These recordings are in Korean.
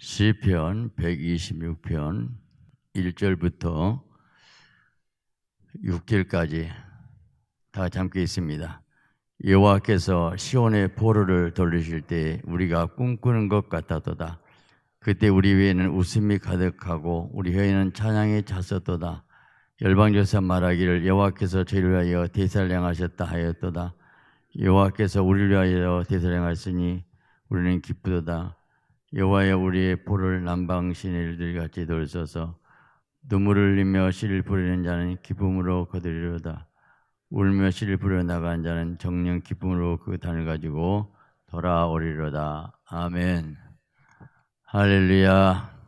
시편 126편 1절부터 6절까지 다 잠겨 있습니다. 여호와께서 시온의 포로를 돌리실 때 우리가 꿈꾸는 것 같아도다. 그때 우리 위에는 웃음이 가득하고 우리 혀에는 찬양이 찼었도다. 열방조사 말하기를 여호와께서 저희를 위하여 대사를 행하셨다 하였도다. 여호와께서 우리를 위하여 대사를 행하으니 우리는 기쁘도다. 여호와여 우리의 불을 난방신일들 같이 돌소서 눈물을 흘리며 시를부르는 자는 기쁨으로 거들리로다 울며 시를 부려 나간 자는 정령 기쁨으로 그 단을 가지고 돌아오리로다 아멘 할렐루야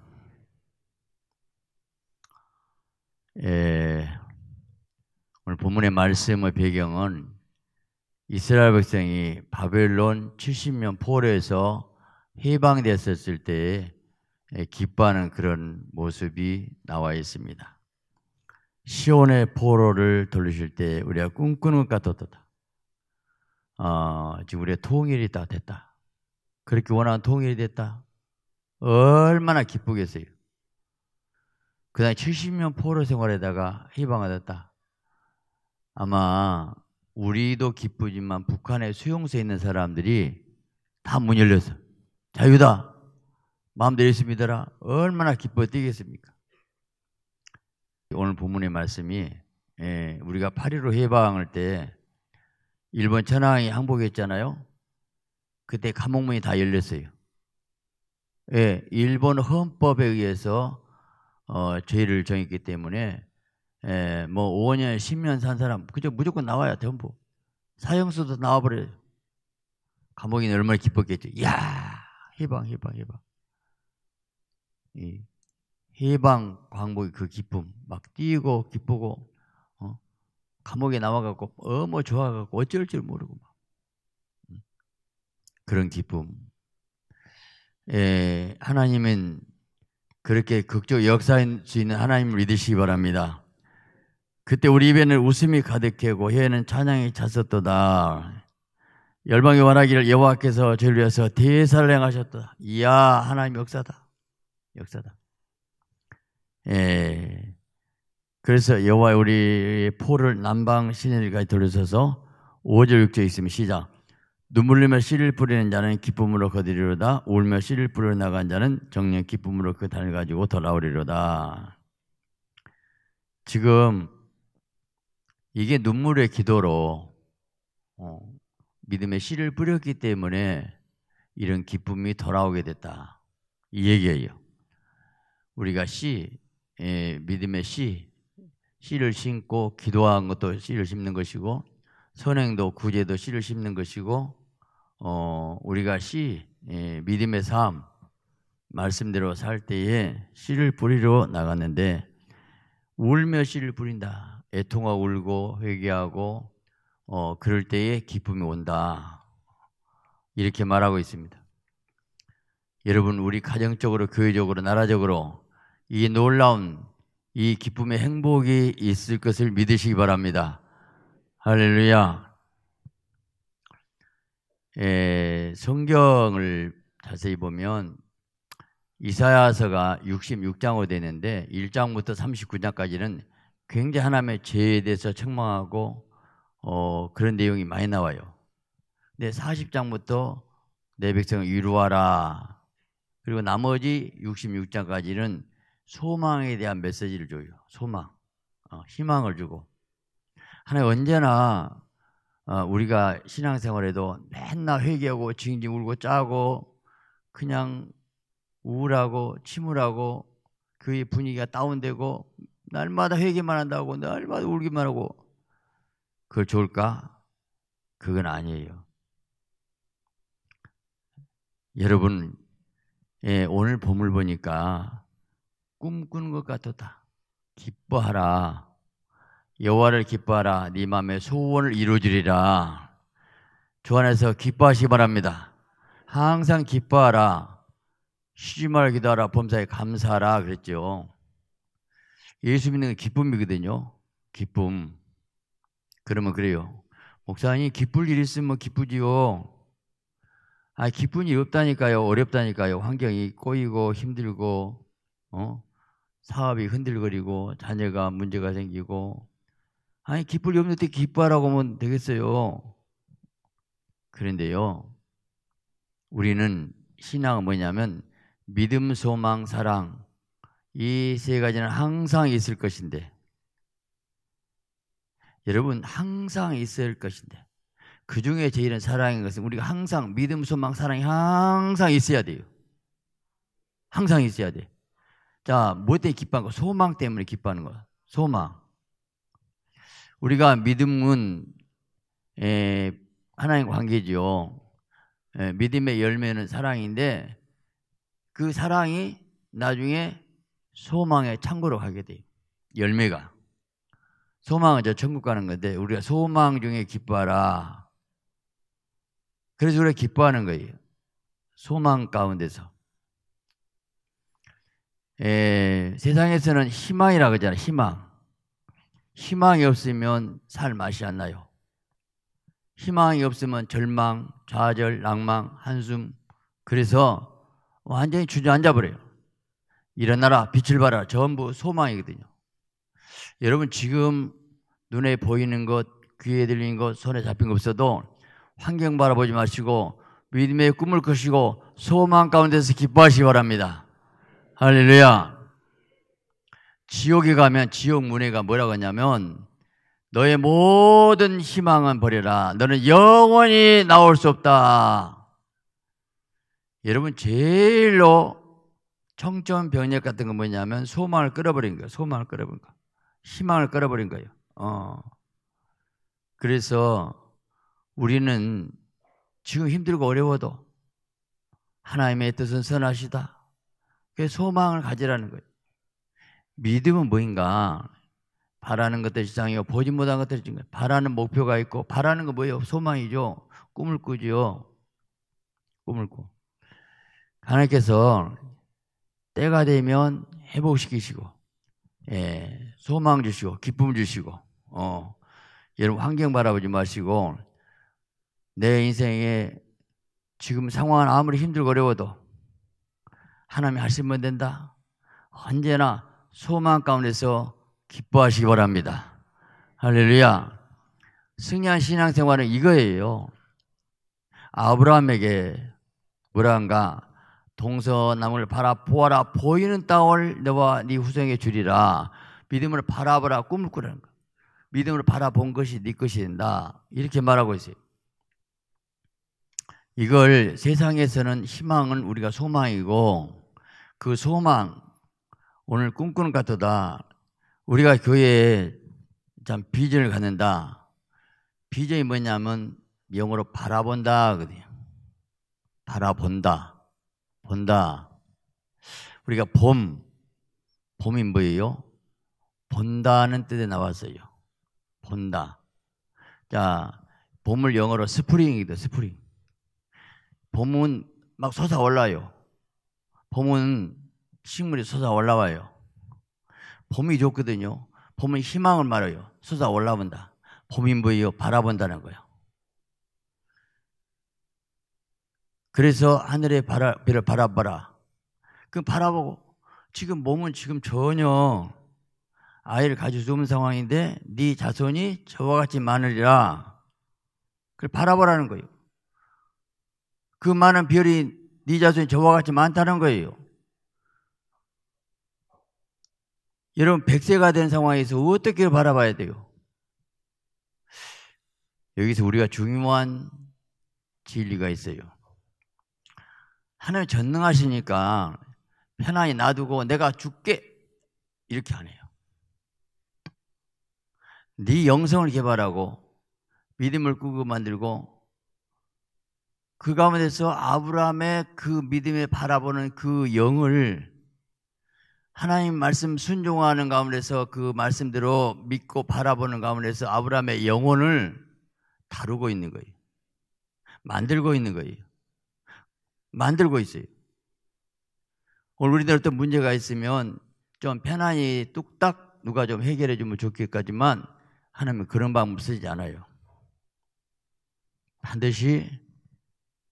예, 오늘 본문의 말씀의 배경은 이스라엘 백성이 바벨론 70년 포로에서 해방됐었을 때 예, 기뻐하는 그런 모습이 나와 있습니다. 시온의 포로를 돌리실 때 우리가 꿈꾸는 것 같았다. 어, 지금 우리의 통일이 다 됐다. 그렇게 원하는 통일이 됐다. 얼마나 기쁘겠어요. 그 당시 70년 포로 생활에다가 해방하다 아마 우리도 기쁘지만 북한의 수용소에 있는 사람들이 다 문 열렸어. 자, 유다. 마음대로 예수 믿어라. 얼마나 기뻐 뛰겠습니까? 오늘 부모님 말씀이, 예, 우리가 파리로 해방할 때, 일본 천황이 항복했잖아요. 그때 감옥문이 다 열렸어요. 예, 일본 헌법에 의해서 어, 죄를 정했기 때문에 예, 뭐 5년, 10년 산 사람 그저 무조건 나와야 전부 사형수도 나와버려요. 감옥이 얼마나 기뻤겠죠. 야 해방, 해방, 해방. 이 해방 광복의 그 기쁨, 막 뛰고 기쁘고, 어? 감옥에 나와갖고, 어머 뭐 좋아갖고 어쩔 줄 모르고 막. 음. 그런 기쁨. 예, 하나님은 그렇게 극적 역사할 수 있는 하나님 믿으시기 바랍니다. 그때 우리 입에는 웃음이 가득하고 혀에는 찬양이 찼었도다. 열방이 원하기를 여호와께서 저를 위해서 대사를 행하셨다. 이야 하나님 역사다. 역사다. 예. 그래서 여호와 우리 포를 남방 시내까지 돌려서서 5절 6절 있으면 시작. 눈물 흘리며 씨를 뿌리는 자는 기쁨으로 거두리로다 울며 씨를 뿌려 나간 자는 정녕 기쁨으로 그 단을 가지고 돌아오리로다. 지금 이게 눈물의 기도로 어, 믿음의 씨를 뿌렸기 때문에 이런 기쁨이 돌아오게 됐다. 이 얘기예요. 우리가 씨, 예, 믿음의 씨, 씨를 심고 기도한 것도 씨를 심는 것이고 선행도 구제도 씨를 심는 것이고 어, 우리가 씨, 예, 믿음의 삶 말씀대로 살 때에 씨를 뿌리러 나갔는데 울며 씨를 뿌린다. 애통하고 울고 회개하고 어, 그럴 때에 기쁨이 온다. 이렇게 말하고 있습니다. 여러분, 우리 가정적으로, 교회적으로, 나라적으로 이 놀라운 이 기쁨의 행복이 있을 것을 믿으시기 바랍니다. 할렐루야. 에, 예, 성경을 자세히 보면 이사야서가 66장으로 되는데 1장부터 39장까지는 굉장히 하나님의 죄에 대해서 책망하고 어, 그런 내용이 많이 나와요. 근데 40장부터 내 백성을 위로하라. 그리고 나머지 66장까지는 소망에 대한 메시지를 줘요. 소망, 어, 희망을 주고. 하나 언제나 어, 우리가 신앙생활에도 맨날 회개하고 징징 울고 짜고 그냥 우울하고 침울하고 그의 분위기가 다운되고 날마다 회개만 한다고 날마다 울기만 하고 그걸 좋을까? 그건 아니에요. 여러분, 예, 오늘 봄을 보니까 꿈꾸는 것 같았다. 기뻐하라. 여호와를 기뻐하라. 네 마음의 소원을 이루어주리라. 주 안에서 기뻐하시기 바랍니다. 항상 기뻐하라. 쉬지 말 기도하라. 범사에 감사하라. 그랬죠. 예수 믿는 건 기쁨이거든요. 기쁨. 그러면 그래요. 목사님, 기쁠 일 있으면 기쁘지요. 아, 기쁜 일 없다니까요. 어렵다니까요. 환경이 꼬이고 힘들고, 어? 사업이 흔들거리고, 자녀가 문제가 생기고. 아니, 기쁠 일 없는데 기뻐하라고 하면 되겠어요. 그런데요. 우리는 신앙은 뭐냐면 믿음, 소망, 사랑. 이 세 가지는 항상 있을 것인데 여러분 항상 있어야 할 것인데 그 중에 제일은 사랑인 것은 우리가 항상 믿음, 소망, 사랑이 항상 있어야 돼요. 항상 있어야 돼. 자, 뭐 때문에 기뻐하는 거? 소망 때문에 기뻐하는 거. 소망. 우리가 믿음은 에, 예, 하나님 관계지요. 에, 예, 믿음의 열매는 사랑인데 그 사랑이 나중에 소망의 창고로 가게 돼요. 열매가. 소망은 이제 천국 가는 건데 우리가 소망 중에 기뻐하라. 그래서 우리가 기뻐하는 거예요. 소망 가운데서. 에, 예, 세상에서는 희망이라 고하잖아요 희망. 희망이 없으면 살 맛이 안 나요. 희망이 없으면 절망, 좌절, 낭망, 한숨. 그래서 완전히 주저앉아 버려요. 일어나라, 빛을 봐라. 전부 소망이거든요. 여러분 지금 눈에 보이는 것, 귀에 들리는 것, 손에 잡힌 것 없어도 환경 바라보지 마시고 믿음의 꿈을 꾸시고 소망 가운데서 기뻐하시기 바랍니다. 할렐루야. 지옥에 가면 지옥 문해가 뭐라고 하냐면 너의 모든 희망은 버려라. 너는 영원히 나올 수 없다. 여러분 제일로 청천 병력 같은 건 뭐냐면 소망을 끌어버린 거예요. 소망을 끌어버린 거. 희망을 끌어버린 거예요. 어. 그래서 우리는 지금 힘들고 어려워도 하나님의 뜻은 선하시다. 그 소망을 가지라는 거예요. 믿음은 뭐인가? 바라는 것들 이상이요 보지 못한 것들 중에 바라는 목표가 있고, 바라는 거 뭐예요? 소망이죠. 꿈을 꾸죠. 꿈을 꾸. 하나님께서 때가 되면 회복시키시고, 예, 소망 주시고 기쁨 주시고 어, 여러분 환경 바라보지 마시고 내 인생에 지금 상황은 아무리 힘들고 어려워도 하나님이 하시면 된다. 언제나 소망 가운데서 기뻐하시기 바랍니다. 할렐루야. 승리한 신앙생활은 이거예요. 아브라함에게 뭐라한가 동서남을 바라보아라 보이는 땅을 너와 네 후생에 주리라 믿음을 바라보라 꿈을 꾸라는 거 믿음을 바라본 것이 네 것이 된다 이렇게 말하고 있어요 이걸 세상에서는 희망은 우리가 소망이고 그 소망 오늘 꿈꾸는 같도다 우리가 교회에 참 비전을 갖는다 비전이 뭐냐면 영어로 바라본다 그래요 바라본다 본다. 우리가 봄, 봄이 뭐예요? 본다는 뜻에 나왔어요. 본다. 자, 봄을 영어로 스프링이다, 스프링. 봄은 막 솟아올라요. 봄은 식물이 솟아올라와요. 봄이 좋거든요. 봄은 희망을 말해요. 솟아올라본다. 봄인 뭐예요? 바라본다는 거예요. 그래서 하늘의 바라, 별을 바라봐라. 그 바라보고 지금 몸은 지금 전혀 아이를 가질 수 없는 상황인데 네 자손이 저와 같이 많으리라. 그걸 바라보라는 거예요. 그 많은 별이 네 자손이 저와 같이 많다는 거예요. 여러분 백세가된 상황에서 어떻게 바라봐야 돼요? 여기서 우리가 중요한 진리가 있어요. 하나님 전능하시니까 편안히 놔두고 내가 죽게 이렇게 안 해요. 네 영성을 개발하고 믿음을 꾸고 만들고 그 가운데서 아브라함의 그 믿음에 바라보는 그 영을 하나님 말씀 순종하는 가운데서 그 말씀대로 믿고 바라보는 가운데서 아브라함의 영혼을 다루고 있는 거예요. 만들고 있는 거예요. 만들고 있어요. 우리들 어떤 문제가 있으면 좀 편안히 뚝딱 누가 좀 해결해 주면 좋겠까지만 하나님은 그런 방법 쓰지 않아요. 반드시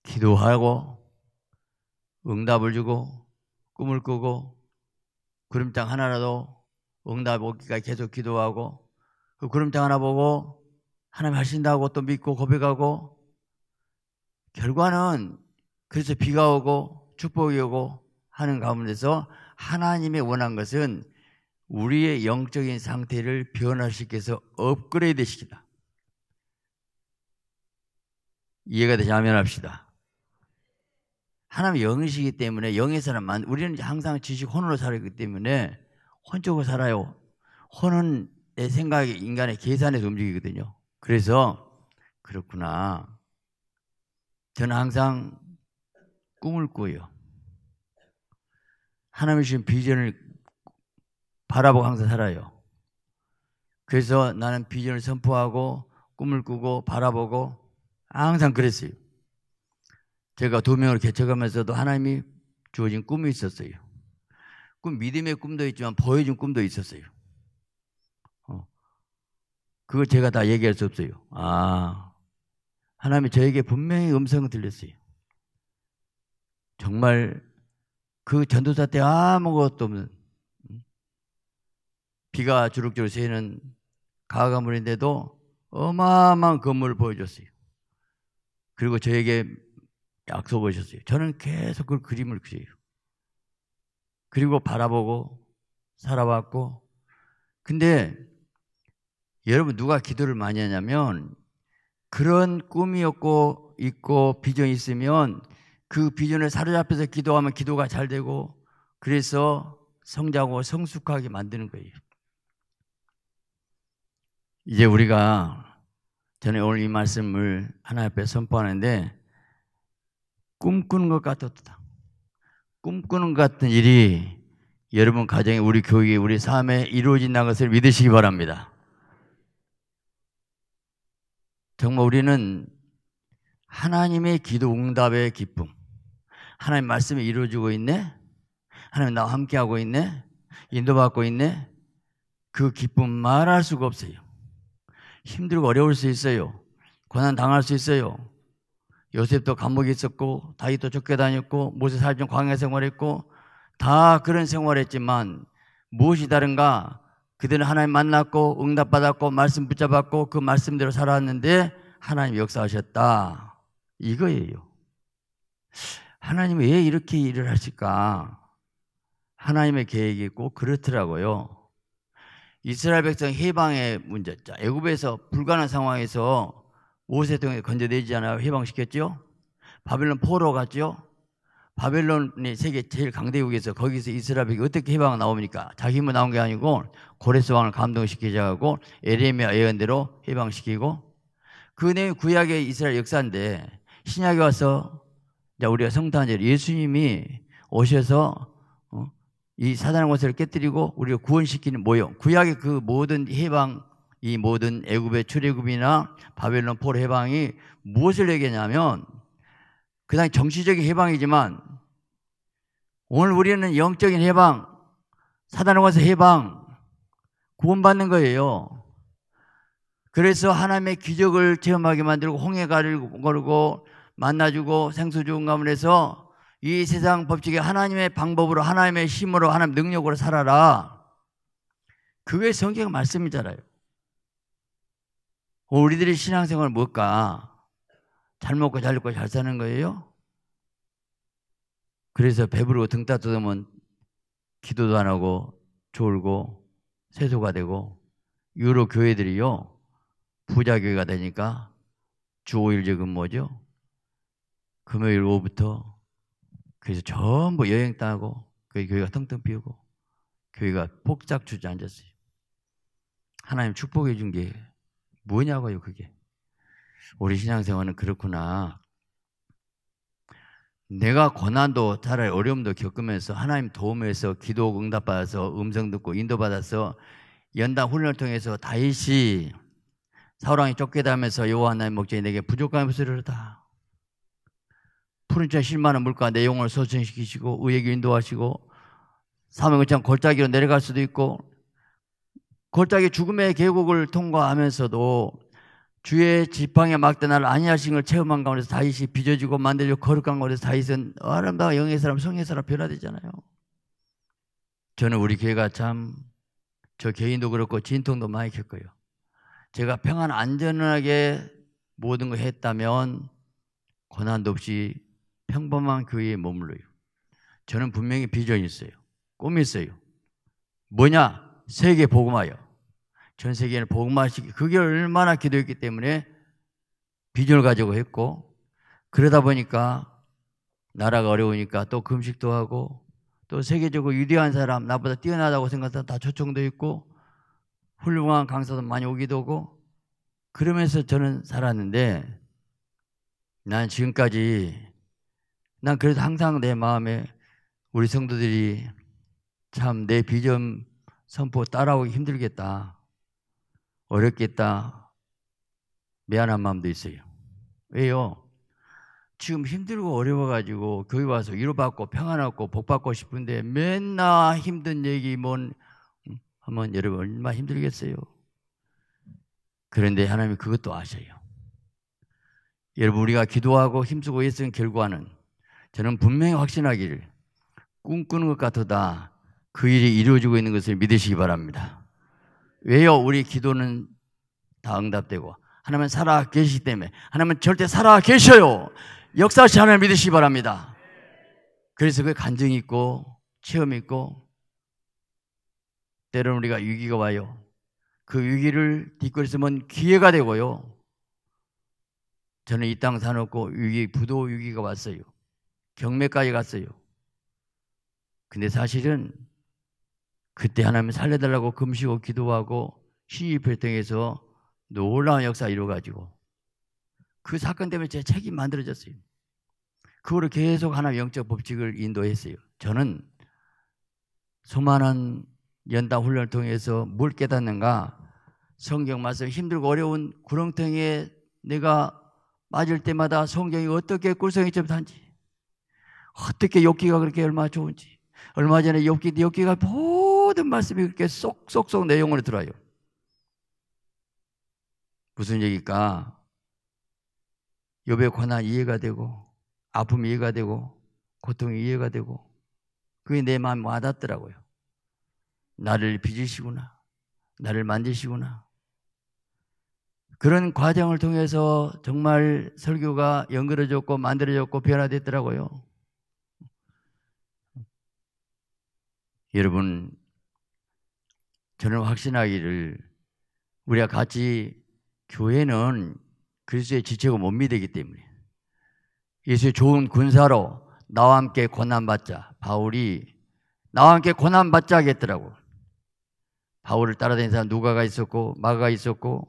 기도하고 응답을 주고 꿈을 꾸고 구름장 하나라도 응답 오기까지 계속 기도하고 그 구름장 하나 보고 하나님 하신다고 또 믿고 고백하고 결과는 그래서 비가 오고 축복이 오고 하는 가운데서 하나님의 원한 것은 우리의 영적인 상태를 변화시켜서 업그레이드 시키다. 이해가 되자면 합시다. 하나님 영이시기 때문에 영의 사람만 우리는 항상 지식 혼으로 살기 때문에 혼적으로 살아요. 혼은 내생각에 인간의 계산에서 움직이거든요. 그래서 그렇구나. 저는 항상 꿈을 꾸요. 하나님이 주신 비전을 바라보고 항상 살아요. 그래서 나는 비전을 선포하고 꿈을 꾸고 바라보고 항상 그랬어요. 제가 두 명을 개척하면서도 하나님이 주어진 꿈이 있었어요. 꿈, 믿음의 꿈도 있지만 보여준 꿈도 있었어요. 어. 그걸 제가 다 얘기할 수 없어요. 아, 하나님이 저에게 분명히 음성을 들렸어요. 정말 그 전도사 때 아무것도 없는 음, 비가 주룩주룩 새는 가가물인데도 어마어마한 건물을 보여줬어요. 그리고 저에게 약속을 하셨어요. 저는 계속 그 그림을 그려요. 그리고 바라보고 살아왔고 근데 여러분 누가 기도를 많이 하냐면 그런 꿈이었고 있고 비전이 있으면 그 비전을 사로잡혀서 기도하면 기도가 잘 되고 그래서 성장하고 성숙하게 만드는 거예요. 이제 우리가 전에 오늘 이 말씀을 하나 앞에 선포하는데 꿈꾸는 것 같았다. 꿈꾸는 것 같은 일이 여러분 가정에 우리 교회에 우리 삶에 이루어진다는 것을 믿으시기 바랍니다. 정말 우리는 하나님의 기도 응답의 기쁨. 하나님 말씀이 이루어지고 있네? 하나님 나와 함께하고 있네? 인도받고 있네? 그 기쁨 말할 수가 없어요. 힘들고 어려울 수 있어요. 고난 당할 수 있어요. 요셉도 감옥에 있었고 다윗도 쫓겨다녔고 모세 사전 광야 생활했고 다 그런 생활했지만 무엇이 다른가? 그들은 하나님 만났고 응답받았고 말씀 붙잡았고 그 말씀대로 살아왔는데 하나님 역사하셨다. 이거예요. 하나님이 왜 이렇게 일을 하실까? 하나님의 계획이 꼭 그렇더라고요. 이스라엘 백성 해방의 문제자. 애굽에서 불가능한 상황에서 모세 통해 건져내지 않아 요 해방시켰죠. 바벨론 포로 갔죠. 바벨론이 세계 제일 강대국에서 거기서 이스라엘이 어떻게 해방 나옵니까? 자기 힘으로 나온 게 아니고 고레스 왕을 감동시키자 하고 에레미야 예언대로 해방시키고 그 내용이 구약의 이스라엘 역사인데 신약에 와서 우리가 성탄절 예수님이 오셔서 어, 이 사단의 권을 깨뜨리고 우리가 구원시키는 모형 구약의 그 모든 해방 이 모든 애굽의 출애굽이나 바벨론 포로 해방이 무엇을 얘기하냐면 그 당시 정치적인 해방이지만 오늘 우리는 영적인 해방 사단의 권세 해방 구원받는 거예요. 그래서 하나님의 기적을 체험하게 만들고 홍해 가를 걸고 만나주고 생수 좋은 가문에서 이 세상 법칙에 하나님의 방법으로 하나님의 힘으로 하나님 능력으로 살아라. 그게 성경 말씀이잖아요. 어, 우리들의 신앙생활 뭘까? 잘 먹고 잘 입고 잘 사는 거예요? 그래서 배부르고 등 따뜻하면 기도도 안 하고 졸고 세소가 되고 유로 교회들이요 부자 교회가 되니까 주5일 적은 뭐죠 금요일 오후부터 그래서 전부 여행 따고 그 교회가 텅텅 비우고 교회가 폭삭 주저앉았어요. 하나님 축복해 준 게 뭐냐고요 그게. 우리 신앙생활은 그렇구나. 내가 고난도 차라리 어려움도 겪으면서 하나님 도움에서 기도 응답받아서 음성 듣고 인도받아서 연단 훈련을 통해서 다윗이 사울왕이 쫓겨다면서 여호와 하나님 목적이 내게 부족함을 한 쓰려다 푸른자 실만한 물과 내 영혼을 소생시키시고 의에게 인도하시고 사명의창 골짜기로 내려갈 수도 있고 골짜기 죽음의 계곡을 통과하면서도 주의 지팡이에 막대 나를 아니하신 걸 체험한 가운데서 다윗이 빚어지고 만들려 거룩한 가운데서 다윗은 아름다운 영의 사람, 성의 사람 변화되잖아요. 저는 우리 교회가 참 저 개인도 그렇고 진통도 많이 겪어요. 제가 평안 안전하게 모든 걸 했다면 고난도 없이 평범한 교회에 머물러요. 저는 분명히 비전이 있어요. 꿈이 있어요. 뭐냐? 세계 복음화요. 전 세계를 복음화시키 그게 얼마나 기도했기 때문에 비전을 가지고 했고 그러다 보니까 나라가 어려우니까 또 금식도 하고 또 세계적으로 유대한 사람 나보다 뛰어나다고 생각한 다 초청도 있고 훌륭한 강사도 많이 오기도 하고 그러면서 저는 살았는데 난 지금까지 난 그래서 항상 내 마음에 우리 성도들이 참 내 비전 선포 따라오기 힘들겠다. 어렵겠다. 미안한 마음도 있어요. 왜요? 지금 힘들고 어려워가지고 교회 와서 위로받고 평안하고 복받고 싶은데 맨날 힘든 얘기 뭔 한번 여러분 얼마나 힘들겠어요? 그런데 하나님이 그것도 아셔요. 여러분 우리가 기도하고 힘쓰고 있으면 결과는 저는 분명히 확신하기를 꿈꾸는 것 같으다. 그 일이 이루어지고 있는 것을 믿으시기 바랍니다. 왜요? 우리 기도는 다 응답되고 하나님은 살아 계시기 때문에 하나님은 절대 살아 계셔요. 역사시 하나님 믿으시기 바랍니다. 그래서 그 간증이 있고 체험이 있고 때로는 우리가 위기가 와요. 그 위기를 뒷걸음면 기회가 되고요. 저는 이 땅 사놓고 위기, 부도 위기가 왔어요. 경매까지 갔어요. 근데 사실은 그때 하나님 살려달라고 금식하고 기도하고 신입회통에서 놀라운 역사 이루어가지고 그 사건 때문에 제 책이 만들어졌어요. 그거를 계속 하나 영적 법칙을 인도했어요. 저는 소만한 연단 훈련을 통해서 뭘 깨닫는가 성경 말씀 힘들고 어려운 구렁텅이에 내가 맞을 때마다 성경이 어떻게 꿀성이좀럼지 어떻게 욕기가 그렇게 얼마나 좋은지. 얼마 전에 욕기 욥기가 모든 말씀이 그렇게 쏙쏙쏙 내 영혼에 들어요. 와 무슨 얘기일까? 욥에 관한 이해가 되고 아픔이 이해가 되고 고통이 이해가 되고 그게 내 마음 와닿더라고요. 나를 빚으시구나. 나를 만드시구나. 그런 과정을 통해서 정말 설교가 연결해졌고 만들어졌고 변화됐더라고요. 여러분, 저는 확신하기를 우리가 같이 교회는 그리스도의 지체가못 믿기 때문에 예수의 좋은 군사로 나와 함께 고난받자 바울이 나와 함께 고난받자 하겠더라고 바울을 따라다니는 사람 누가가 있었고 마가가 있었고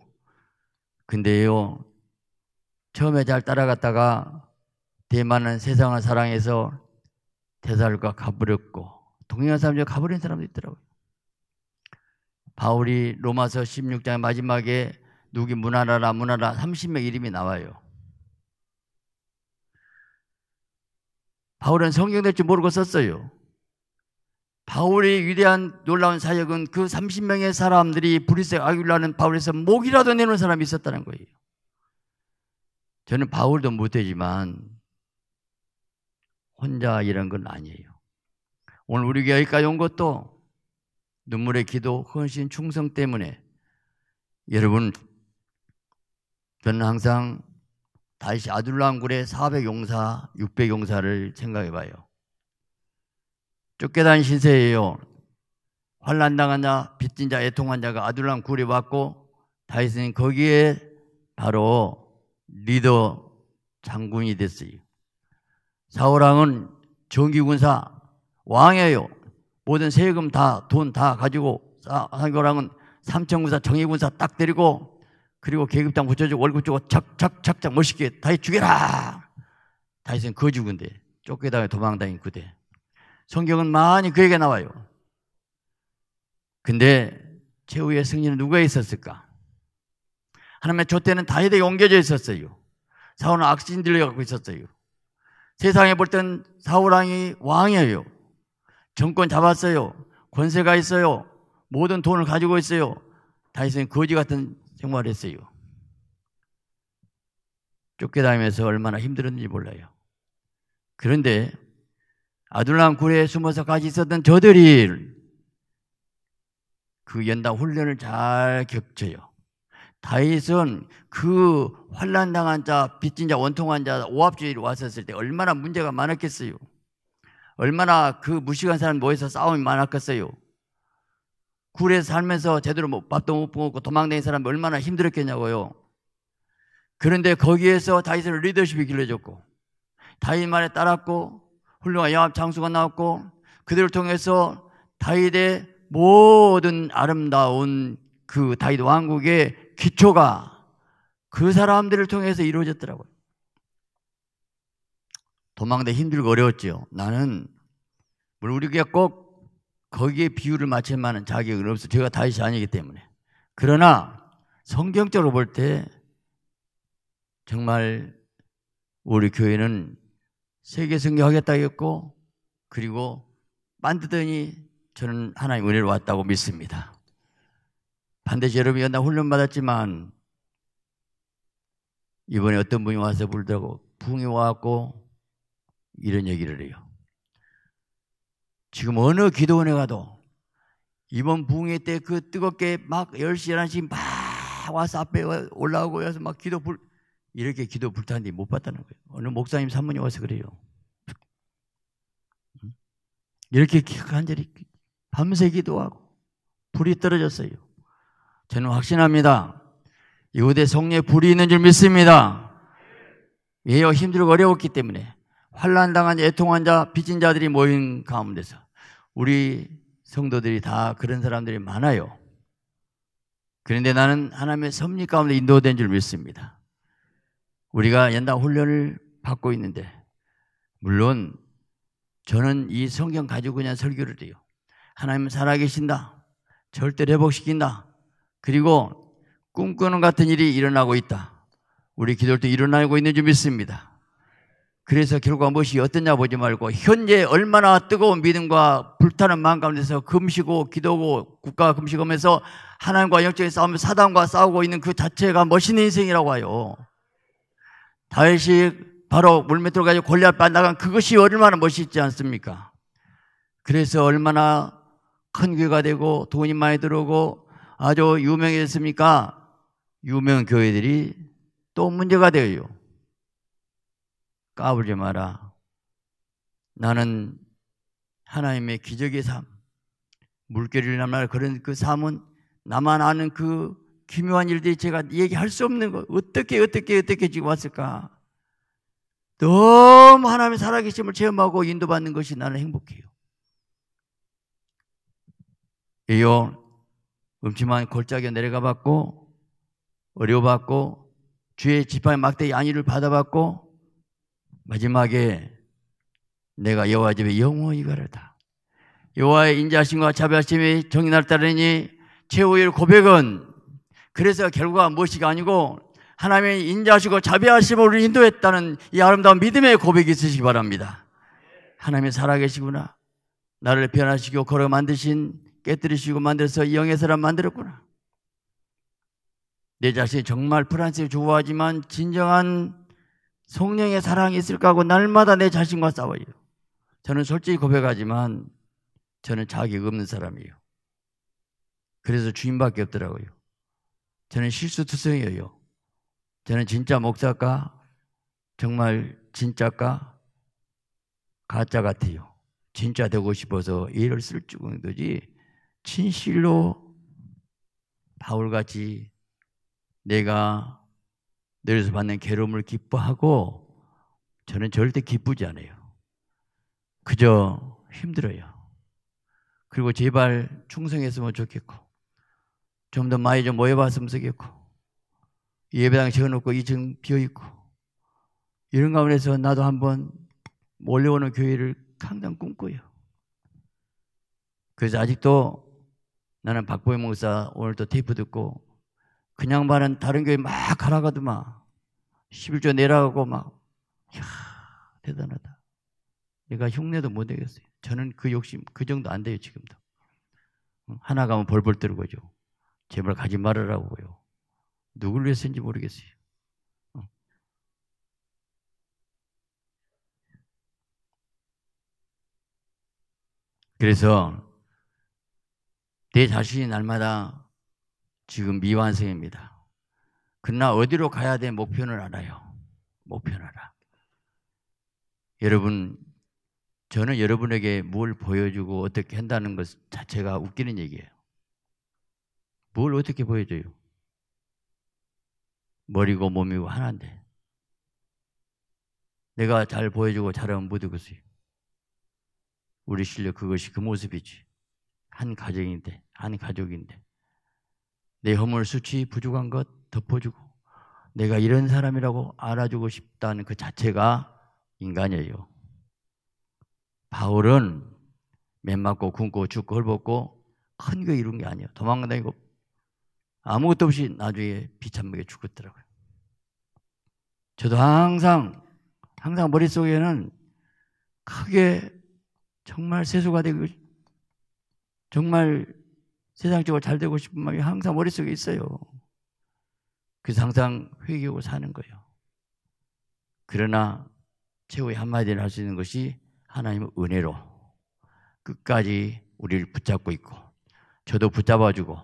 근데요 처음에 잘 따라갔다가 대만은 세상을 사랑해서 대살과 가버렸고 동행한 사람 중에 가버린 사람도 있더라고요. 바울이 로마서 16장 마지막에 누기 문하라라 문하라 30명 이름이 나와요. 바울은 성경 될 줄 모르고 썼어요. 바울의 위대한 놀라운 사역은 그 30명의 사람들이 브리스 아길라는 바울에서 목이라도 내놓은 사람이 있었다는 거예요. 저는 바울도 못되지만 혼자 이런 건 아니에요. 오늘 우리가 여기까지 온 것도 눈물의 기도, 헌신, 충성 때문에 여러분 저는 항상 다시 아둘랑굴의 400용사, 600용사를 생각해 봐요. 쫓겨다닌 신세예요. 환란당한 자, 빚진 자, 애통한 자가 아둘랑굴에 왔고 다윗은 거기에 바로 리더 장군이 됐어요. 사우랑은 정기군사 왕이에요. 모든 세금 다, 돈 다 가지고, 한교랑은 삼천군사, 정의군사 딱 데리고, 그리고 계급당 붙여주고 월급 주고 착착착착 멋있게 다이 죽여라! 다이은거죽은데 그 쫓겨다니 도망다닌 그대. 성경은 많이 그에게 나와요. 근데 최후의 승리는 누가 있었을까? 하나님의 조대는다이에게 옮겨져 있었어요. 사울은 악신들을 갖고 있었어요. 세상에 볼 땐 사울왕이 왕이에요. 정권 잡았어요. 권세가 있어요. 모든 돈을 가지고 있어요. 다윗은 거지 같은 생활을 했어요. 쫓겨다니면서 얼마나 힘들었는지 몰라요. 그런데 아둘람 굴에 숨어서 같이 있었던 저들이 그 연단 훈련을 잘 겹쳐요. 다윗은 그 환란당한 자, 빚진 자, 원통한 자, 오합주의로 왔었을 때 얼마나 문제가 많았겠어요. 얼마나 그 무식한 사람 모여서 싸움이 많았겠어요. 굴에 살면서 제대로 뭐 밥도 못 먹고 도망다닌 사람 얼마나 힘들었겠냐고요. 그런데 거기에서 다윗의 리더십이 길러졌고 다윗 말에 따랐고 훌륭한 영합 장수가 나왔고 그들을 통해서 다윗의 모든 아름다운 그 다윗 왕국의 기초가 그 사람들을 통해서 이루어졌더라고요. 도망대 힘들고 어려웠죠 나는 물론 우리가 꼭 거기에 비유를 맞힐 만한 자격은 없어. 제가 다시 아니기 때문에. 그러나 성경적으로 볼 때 정말 우리 교회는 세계 성리하겠다 했고 그리고 만드더니 저는 하나님 은혜로 왔다고 믿습니다. 반드시 여러분이 나 훈련받았지만 이번에 어떤 분이 와서 불르더라고 붕이 와갖고 이런 얘기를 해요. 지금 어느 기도원에 가도 이번 부흥회 때 그 뜨겁게 막 10시, 11시 막 와서 앞에 올라오고 와서 막 기도 불, 이렇게 기도 불타는데 못 봤다는 거예요. 어느 목사님 사모님 와서 그래요. 이렇게 간절히 밤새 기도하고 불이 떨어졌어요. 저는 확신합니다. 이곳에 성례 불이 있는 줄 믿습니다. 예요 힘들고 어려웠기 때문에 환란당한 애통환 자, 빚진 자들이 모인 가운데서 우리 성도들이 다 그런 사람들이 많아요. 그런데 나는 하나님의 섭리 가운데 인도된 줄 믿습니다. 우리가 연단 훈련을 받고 있는데 물론 저는 이 성경 가지고 그냥 설교를 해요. 하나님 살아계신다. 절대로 회복시킨다. 그리고 꿈꾸는 같은 일이 일어나고 있다. 우리 기도도 일어나고 있는 줄 믿습니다. 그래서 결과 무엇이 어떠냐 보지 말고 현재 얼마나 뜨거운 믿음과 불타는 마음 가운데서 금시고 기도고 국가 금시하면서 하나님과 영적인 싸움, 사단과 싸우고 있는 그 자체가 멋있는 인생이라고 하요. 다윗이 바로 물밑으로까지 골리앗 만나간 그것이 얼마나 멋있지 않습니까? 그래서 얼마나 큰 교회가 되고 돈이 많이 들어오고 아주 유명해졌습니까? 유명 교회들이 또 문제가 되어요. 까불지 마라. 나는 하나님의 기적의 삶, 물결을 남날 그런 그 삶은 나만 아는 그 기묘한 일들이 제가 얘기할 수 없는 거 어떻게 어떻게 어떻게 지금 왔을까? 너무 하나님의 살아계심을 체험하고 인도받는 것이 나는 행복해요. 이 요 음침한 골짜기에 내려가봤고 어려워봤고 주의 지팡이 막대기 안위를 받아봤고 마지막에 내가 여호와 집에 영원히 가르다. 여호와의 인자심과 자비하심이 정이 날따르니 최후의 고백은 그래서 결과 가 무엇이 아니고 하나님의 인자하시고 자비하심으로 인도했다는 이 아름다운 믿음의 고백이 있으시기 바랍니다. 하나님이 살아계시구나. 나를 변화시키고 걸어 만드신 깨뜨리시고 만들어서 영의 사람 만들었구나. 내 자신이 정말 프랑스를 좋아하지만 진정한 성령의 사랑이 있을까 하고 날마다 내 자신과 싸워요. 저는 솔직히 고백하지만 저는 자격 없는 사람이에요. 그래서 주인밖에 없더라고요. 저는 실수투성이에요. 저는 진짜 목사가 정말 진짜가 가짜 같아요. 진짜 되고 싶어서 일을 쓸 정도지 진실로 바울같이 내가 내려서 받는 괴로움을 기뻐하고 저는 절대 기쁘지 않아요. 그저 힘들어요. 그리고 제발 충성했으면 좋겠고 좀 더 많이 좀 모여봤으면 좋겠고 예배당 세워놓고 2층 비어있고 이런 가운데서 나도 한번 몰려오는 교회를 항상 꿈꿔요. 그래서 아직도 나는 박보영 목사 오늘도 테이프 듣고 그냥 반은 다른 교회 막 가라가도 막 11조 내라고 막, 이야, 대단하다. 내가 흉내도 못 내겠어요. 저는 그 욕심, 그 정도 안 돼요, 지금도. 하나 가면 벌벌 떨고죠. 제발 가지 말으라고요. 누굴 위해서인지 모르겠어요. 그래서 내 자신이 날마다 지금 미완성입니다. 그러나 어디로 가야 될 목표는 알아요. 목표는 알아. 여러분, 저는 여러분에게 뭘 보여주고 어떻게 한다는 것 자체가 웃기는 얘기예요. 뭘 어떻게 보여줘요? 머리고 몸이고 하나인데. 내가 잘 보여주고 잘하면 못 되겠어요. 우리 실력 그것이 그 모습이지. 한 가정인데, 한 가족인데. 내 허물, 수치, 부족한 것 덮어주고 내가 이런 사람이라고 알아주고 싶다는 그 자체가 인간이에요. 바울은 맨 맞고 굶고 죽고 헐벗고 큰 거 이룬 게 아니에요. 도망다니고 아무것도 없이 나중에 비참하게 죽었더라고요. 저도 항상 항상 머릿속에는 크게 정말 세수가 되고 정말 세상적으로 잘 되고 싶은 마음이 항상 머릿속에 있어요. 그래서 항상 회개하고 사는 거예요. 그러나 최후의 한마디를 할 수 있는 것이 하나님의 은혜로 끝까지 우리를 붙잡고 있고 저도 붙잡아주고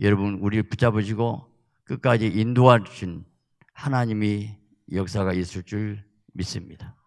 여러분 우리를 붙잡으시고 끝까지 인도하신 하나님이 역사가 있을 줄 믿습니다.